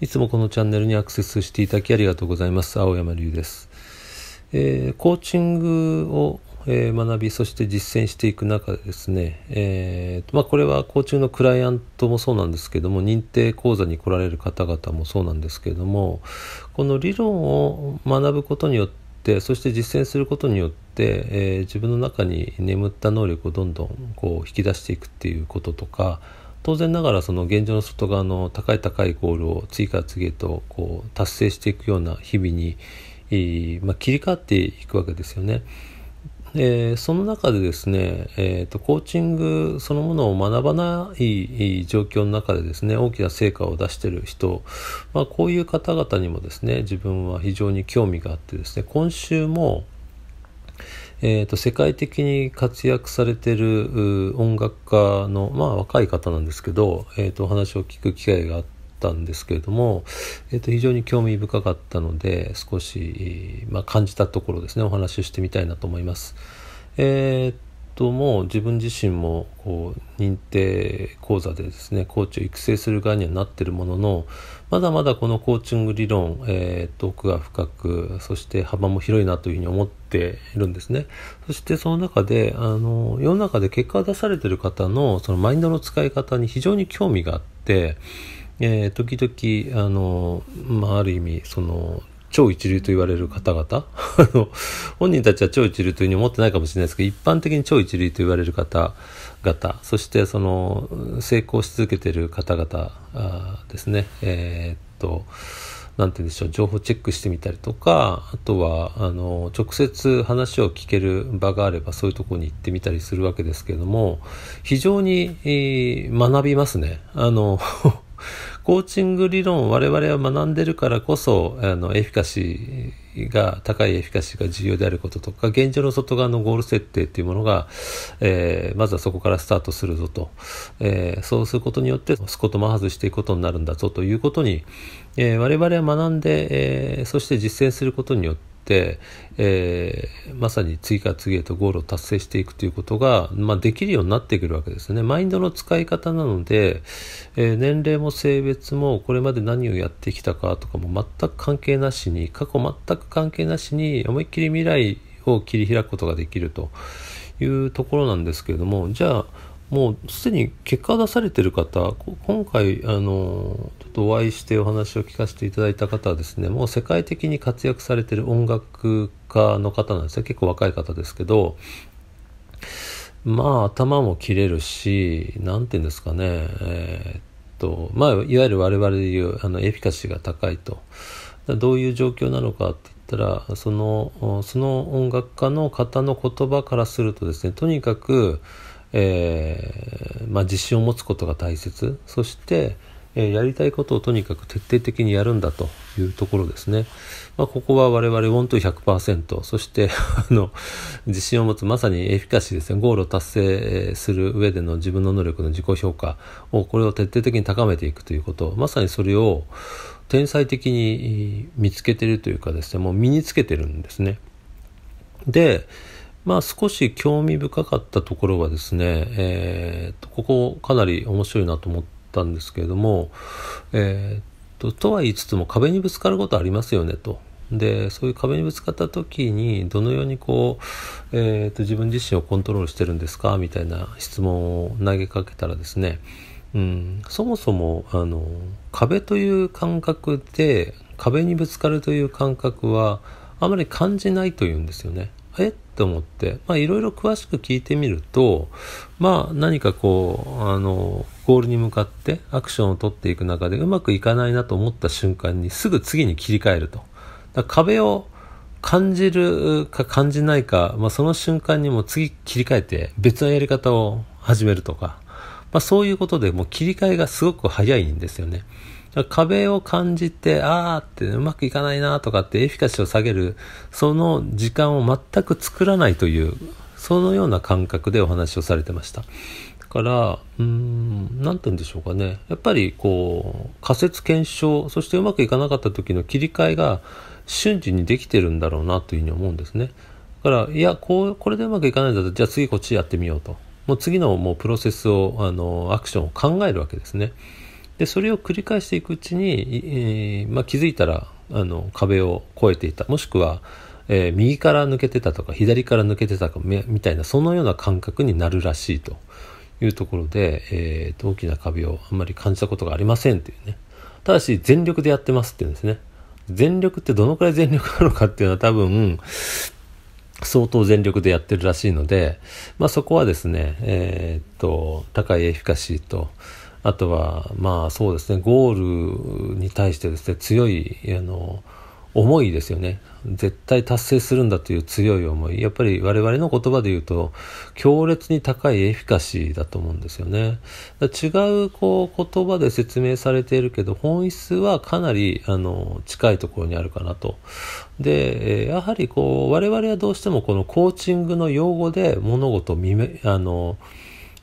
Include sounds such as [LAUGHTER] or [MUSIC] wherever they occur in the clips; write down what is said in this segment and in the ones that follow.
いつもこのチャンネルにアクセスしていただきありがとうございます。青山龍です。えー、コーチングを、えー、学び、そして実践していく中でですね、えーまあ、これはコーチングのクライアントもそうなんですけども、認定講座に来られる方々もそうなんですけども、この理論を学ぶことによって、そして実践することによって、えー、自分の中に眠った能力をどんどんこう引き出していくっていうこととか当然ながらその現状の外側の高い高いゴールを次から次へとこう達成していくような日々に、まあ、切り替わっていくわけですよね。でその中でですね、えーと、コーチングそのものを学ばない状況の中でですね大きな成果を出してる人、まあ、こういう方々にもですね自分は非常に興味があってですね今週もえーと、世界的に活躍されてる音楽家の、まあ、若い方なんですけど、えーと、お話を聞く機会があったんですけれども、えーと、と非常に興味深かったので少し、まあ、感じたところですねお話ししてみたいなと思います。えートも自分自身もこう認定講座でですねコーチを育成する側にはなってるもののまだまだこのコーチング理論、えー、奥が深くそして幅も広いなというふうに思っているんですねそしてその中であの世の中で結果を出されてる方のそのマインドの使い方に非常に興味があって、えー、時々あの、まあ、ある意味その超一流と言われる方々 [LAUGHS] 本人たちは超一流というふうに思ってないかもしれないですけど一般的に超一流と言われる方々そしてその成功し続けている方々ですねえー、っとなんて言うんでしょう情報チェックしてみたりとかあとはあの直接話を聞ける場があればそういうところに行ってみたりするわけですけれども非常に、えー、学びますねあの [LAUGHS] コーチング理論を我々は学んでるからこそあのエフィカシーが高いエフィカシーが重要であることとか現状の外側のゴール設定っていうものが、えー、まずはそこからスタートするぞと、えー、そうすることによってスコット外していくことになるんだぞということに、えー、我々は学んで、えそして実践することによって、えー、まさに次から次へとゴールを達成していくということが、まあ、できるようになってくるわけですね。マインドの使い方なので、えー、年齢も性別もこれまで何をやってきたかとかも全く関係なしに過去全く関係なしに思いっきり未来を切り開くことができるというところなんですけれどもじゃあもうすでに結果を出されてる方今回あのちょっとお会いしてお話を聞かせていただいた方はですねもう世界的に活躍されてる音楽家の方なんですね結構若い方ですけどまあ頭も切れるし何て言うんですかねえー、っとまあいわゆる我々でいうあのエフィカシーが高いとどういう状況なのかって言ったらそのその音楽家の方の言葉からするとですねとにかくえー、まあ、自信を持つことが大切そして、えー、やりたいことをとにかく徹底的にやるんだというところですね、まあ、ここは我々ワントゥ100%そして [LAUGHS] あの自信を持つまさにエフィカシーですねゴールを達成する上での自分の能力の自己評価をこれを徹底的に高めていくということまさにそれを天才的に見つけてるというかですねもう身につけてるんですねでまあ少し興味深かったところはですね、えー、とここかなり面白いなと思ったんですけれども、えー、ととは言いつつも壁にぶつかることありますよねと。でそういう壁にぶつかった時にどのようにこう、えーと、と自分自身をコントロールしてるんですかみたいな質問を投げかけたらですね、うん、そもそもあの壁という感覚で壁にぶつかるという感覚はあまり感じないというんですよね。えって思って、まあいろいろ詳しく聞いてみると、まあ何かこう、あの、ゴールに向かってアクションを取っていく中でうまくいかないなと思った瞬間にすぐ次に切り替えると。壁を感じるか感じないか、まあ、その瞬間にも次切り替えて別のやり方を始めるとか、まあ、そういうことでもう切り替えがすごく早いんですよね。壁を感じて、ああってうまくいかないなとかってエフィカシーを下げる、その時間を全く作らないという、そのような感覚でお話をされてました。だから、うん、なんて言うんでしょうかね。やっぱりこう、仮説検証、そしてうまくいかなかった時の切り替えが瞬時にできてるんだろうなというふうに思うんですね。だから、いや、こう、これでうまくいかないんだったら、じゃあ次こっちやってみようと。もう次のもうプロセスをあのアクションを考えるわけですね。でそれを繰り返していくうちに、えー、まあ、気づいたらあの壁を越えていたもしくは、えー、右から抜けてたとか左から抜けてたかみたいなそのような感覚になるらしいというところで、えー、大きな壁をあんまり感じたことがありませんっていうねただし全力でやってますって言うんですね全力ってどのくらい全力なのかっていうのは多分相当全力でやってるらしいので、まあ、そこはですね、えー、っと高いエフィカシーとあとはまあそうですねゴールに対してですね強いあの思いですよね絶対達成するんだという強い思いやっぱり我々の言葉で言うと強烈に高いエフィカシーだと思うんですよね違うこう言葉で説明されているけど本質はかなりあの近いところにあるかなとでやはりこう我々はどうしてもこのコーチングの用語で物事を見めあの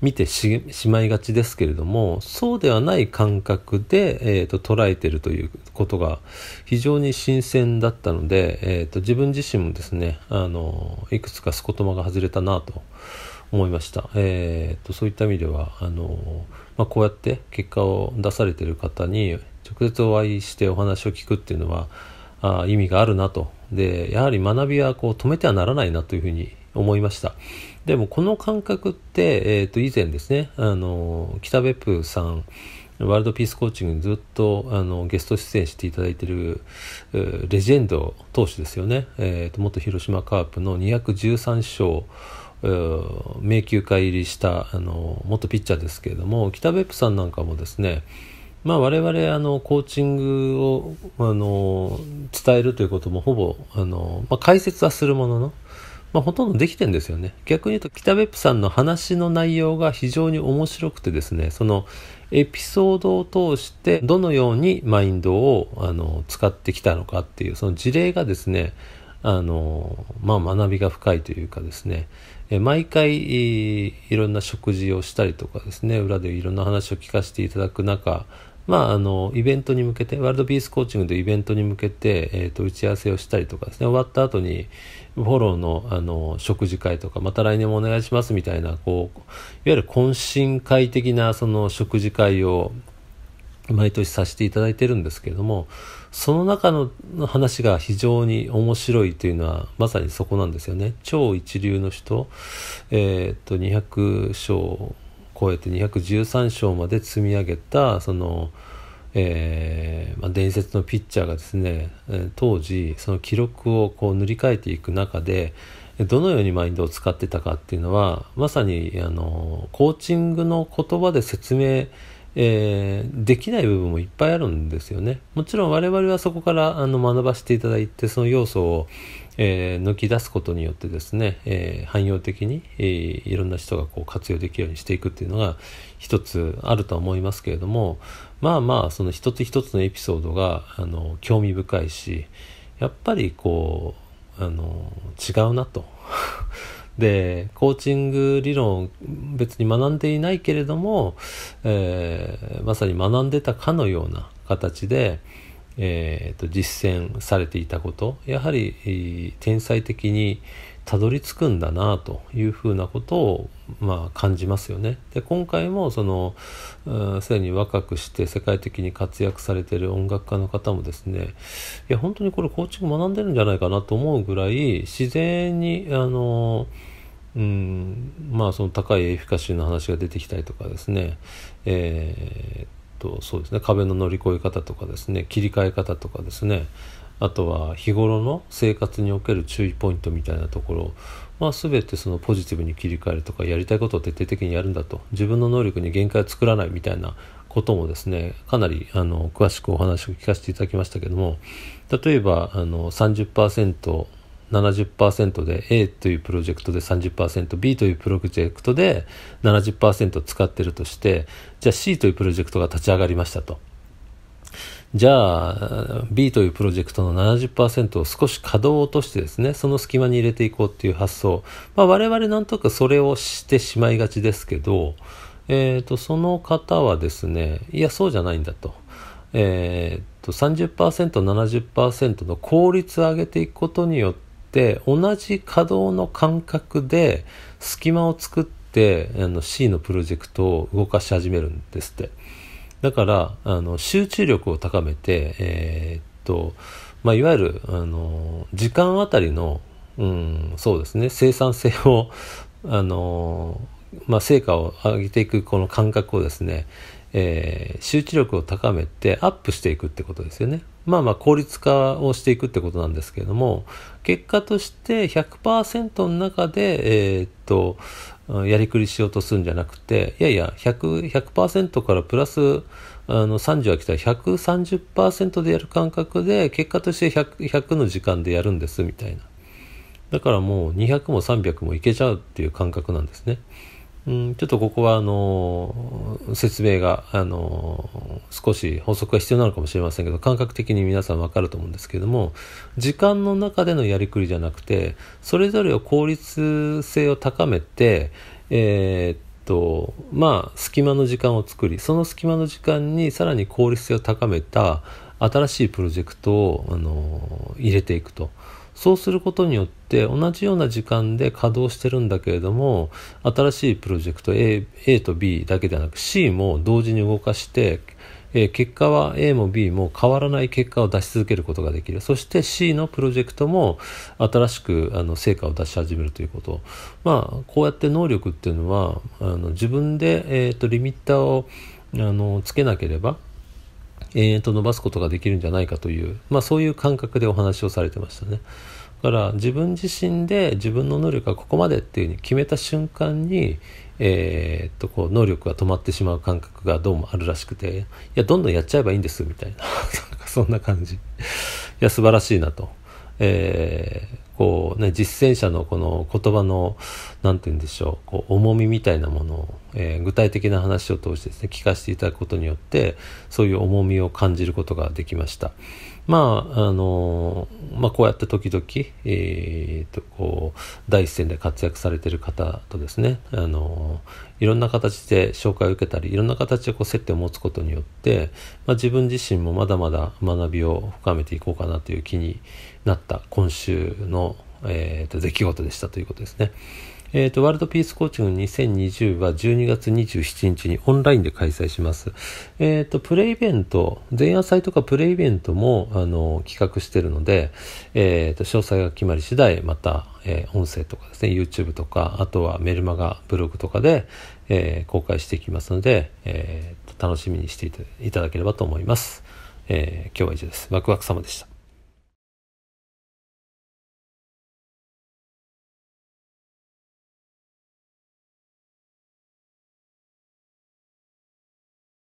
見てしまいがちですけれどもそうではない感覚で、えーと、捉えてるということが非常に新鮮だったので、えーと、自分自身もですねあのいくつかスコトマが外れたなと思いました、えーと、そういった意味ではあの、まあ、こうやって結果を出されてる方に直接お会いしてお話を聞くっていうのはあ意味があるなとでやはり学びはこう止めてはならないなというふうに思いました。でもこの感覚って、えー、と以前ですねあの北別府さんワールドピースコーチングにずっとあのゲスト出演していただいているレジェンド投手ですよね、えーと、と元広島カープの213勝迷宮化入りしたあの元ピッチャーですけれども北別府さんなんかもですねまあ、我々あのコーチングをあの伝えるということもほぼあの、まあ、解説はするもののまあ、ほとんどできてんですよね。逆に言うと北別府さんの話の内容が非常に面白くてですねそのエピソードを通してどのようにマインドをあの使ってきたのかっていうその事例がですねあの、まあ、学びが深いというかですね毎回いろんな食事をしたりとかですね裏でいろんな話を聞かせていただく中まあ、あのイベントに向けてワールドピースコーチングというイベントに向けて、えーと、打ち合わせをしたりとかですね終わった後にフォローのあの食事会とかまた来年もお願いしますみたいなこういわゆる懇親会的なその食事会を毎年させていただいてるんですけれどもその中の話が非常に面白いというのはまさにそこなんですよね超一流の人、えーと、200章超えて213勝まで積み上げたその、えーまあ、伝説のピッチャーがですね当時その記録をこう塗り替えていく中でどのようにマインドを使ってたかっていうのはまさにあのコーチングの言葉で説明えー、できない部分もいっぱいあるんですよね。もちろん我々はそこからあの学ばせていただいてその要素をえー、抜き出すことによってですね、えー、汎用的に、えー、いろんな人がこう活用できるようにしていくっていうのが一つあるとは思いますけれどもまあまあその一つ一つのエピソードがあの興味深いしやっぱりこうあの違うなと。[LAUGHS] でコーチング理論別に学んでいないけれども、えー、まさに学んでたかのような形で、えーと、実践されていたことやはり、えー、天才的にたどり着くんだなというふうなことを、まあ、感じますよね。で今回もそのすでに若くして世界的に活躍されてる音楽家の方もですねいや本当にこれ構築学んでるんじゃないかなと思うぐらい自然にあのうんまあその高いエフィカシーの話が出てきたりとかですね、えーとそうですね壁の乗り越え方とかですね切り替え方とかですねあとは日頃の生活における注意ポイントみたいなところまあ、全てそのポジティブに切り替えるとかやりたいことを徹底的にやるんだと自分の能力に限界を作らないみたいなこともですねかなりあの詳しくお話を聞かせていただきましたけども例えばあの30% 70%で A というプロジェクトで 30%B というプロジェクトで70%使ってるとしてじゃあ C というプロジェクトが立ち上がりましたとじゃあ B というプロジェクトの70%を少し稼働を落としてですねその隙間に入れていこうっていう発想、まあ、我々なんとかそれをしてしまいがちですけど、えーと、その方はですねいやそうじゃないんだと。えーと 30%70% の効率を上げていくことによってって同じ稼働の感覚で隙間を作ってあの C のプロジェクトを動かし始めるんですってだからあの集中力を高めてえー、っとまあ、いわゆるあの時間あたりの、うん、そうですね生産性をあの、まあ、成果を上げていくこの感覚をですね、えー、集中力を高めてアップしていくってことですよね。まあまあ効率化をしていくってことなんですけれども、結果として100%の中で、えー、っと、やりくりしようとするんじゃなくて、いやいや、100、100%からプラス、あの、30は来たら130%でやる感覚で、結果として 100, 100の時間でやるんです、みたいな。だからもう200も300もいけちゃうっていう感覚なんですね。うん、ちょっとここはあの説明があの少し補足が必要なのかもしれませんけど感覚的に皆さん分かると思うんですけれども時間の中でのやりくりじゃなくてそれぞれを効率性を高めて、えー、っとまあ隙間の時間を作りその隙間の時間にさらに効率性を高めた新しいプロジェクトをあの入れていくと。そうすることによって同じような時間で稼働してるんだけれども新しいプロジェクト A, A と B だけではなく C も同時に動かしてえ結果は A も B も変わらない結果を出し続けることができるそして C のプロジェクトも新しくあの成果を出し始めるということまあこうやって能力っていうのはあの自分で、えーとリミッターをあのつけなければ延々と伸ばすことができるんじゃないかという、まあ、そういう感覚でお話をされてましたね。だから自分自身で自分の能力がここまでっていうふうに決めた瞬間に、えー、っとこう能力が止まってしまう感覚がどうもあるらしくていやどんどんやっちゃえばいいんですみたいな [LAUGHS] そんな感じいや素晴らしいなと。えー、こうね、実践者のこの言葉の、何て言うんでしょう、こう重みみたいなものを、えー、具体的な話を通してですね、聞かせていただくことによって、そういう重みを感じることができました。まああのまあ、こうやって時々、えー、とこう第一線で活躍されてる方とですねあのいろんな形で紹介を受けたりいろんな形でこう接点を持つことによって、まあ、自分自身もまだまだ学びを深めていこうかなという気になった今週の、えー、と出来事でしたということですね。えっ、ー、と、ワールドピースコーチング2020は12月27日にオンラインで開催します。えっ、ー、と、プレイベント、前夜祭とかプレイベントも、あの、企画してるので、えっ、ー、と、詳細が決まり次第、また、えー、音声とかですね、YouTube とか、あとはメルマガ、ブログとかで、えー、公開していきますので、えー、楽しみにしていただければと思います。えー、今日は以上です。ワクワク様でした。